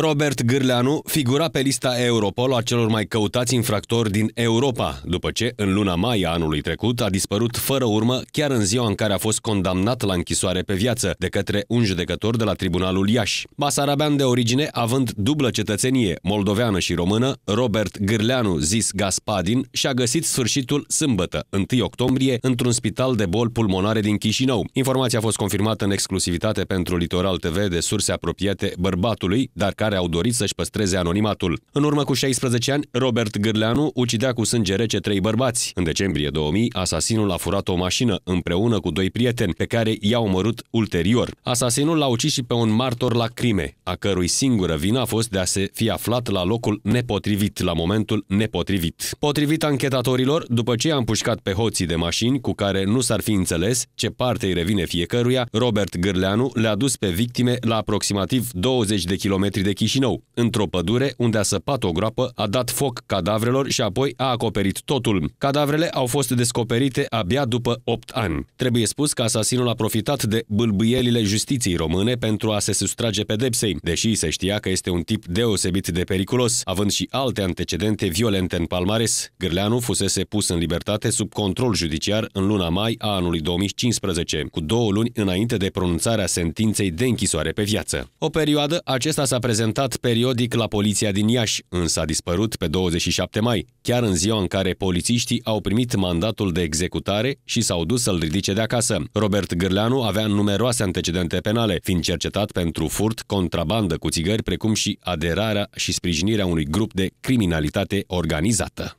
Robert Gârleanu figura pe lista Europol a celor mai căutați infractori din Europa, după ce, în luna mai a anului trecut, a dispărut fără urmă chiar în ziua în care a fost condamnat la închisoare pe viață de către un judecător de la Tribunalul Iași. Basarabean de origine, având dublă cetățenie, moldoveană și română, Robert Gârleanu, zis Gaspadin, și-a găsit sfârșitul sâmbătă, 1 octombrie, într-un spital de boli pulmonare din Chișinău. Informația a fost confirmată în exclusivitate pentru Litoral TV de surse apropiate bărbatului, dar care au dorit să-și păstreze anonimatul. În urmă cu 16 ani, Robert Gârleanu ucidea cu sânge rece trei bărbați. În decembrie 2000, asasinul a furat o mașină împreună cu doi prieteni, pe care i-a omorât ulterior. Asasinul l-a ucis și pe un martor la crime, a cărui singură vină a fost de a se fi aflat la locul nepotrivit, la momentul nepotrivit. Potrivit anchetatorilor, după ce a împușcat pe hoții de mașini cu care nu s-ar fi înțeles ce parte îi revine fiecăruia, Robert Gârleanu le-a dus pe victime la aproximativ 20 de kilometri de de Chișinău, într-o pădure unde a săpat o groapă, a dat foc cadavrelor și apoi a acoperit totul. Cadavrele au fost descoperite abia după 8 ani. Trebuie spus că asasinul a profitat de bâlbâielile justiției române pentru a se sustrage pedepsei, deși se știa că este un tip deosebit de periculos, având și alte antecedente violente în palmares. Gârleanu fusese pus în libertate sub control judiciar în luna mai a anului 2015, cu două luni înainte de pronunțarea sentinței de închisoare pe viață. O perioadă acesta s-a prezentat prezentat periodic la poliția din Iași, însă a dispărut pe 27 mai, chiar în ziua în care polițiștii au primit mandatul de executare și s-au dus să-l ridice de acasă. Robert Gârleanu avea numeroase antecedente penale, fiind cercetat pentru furt, contrabandă cu țigări, precum și aderarea și sprijinirea unui grup de criminalitate organizată.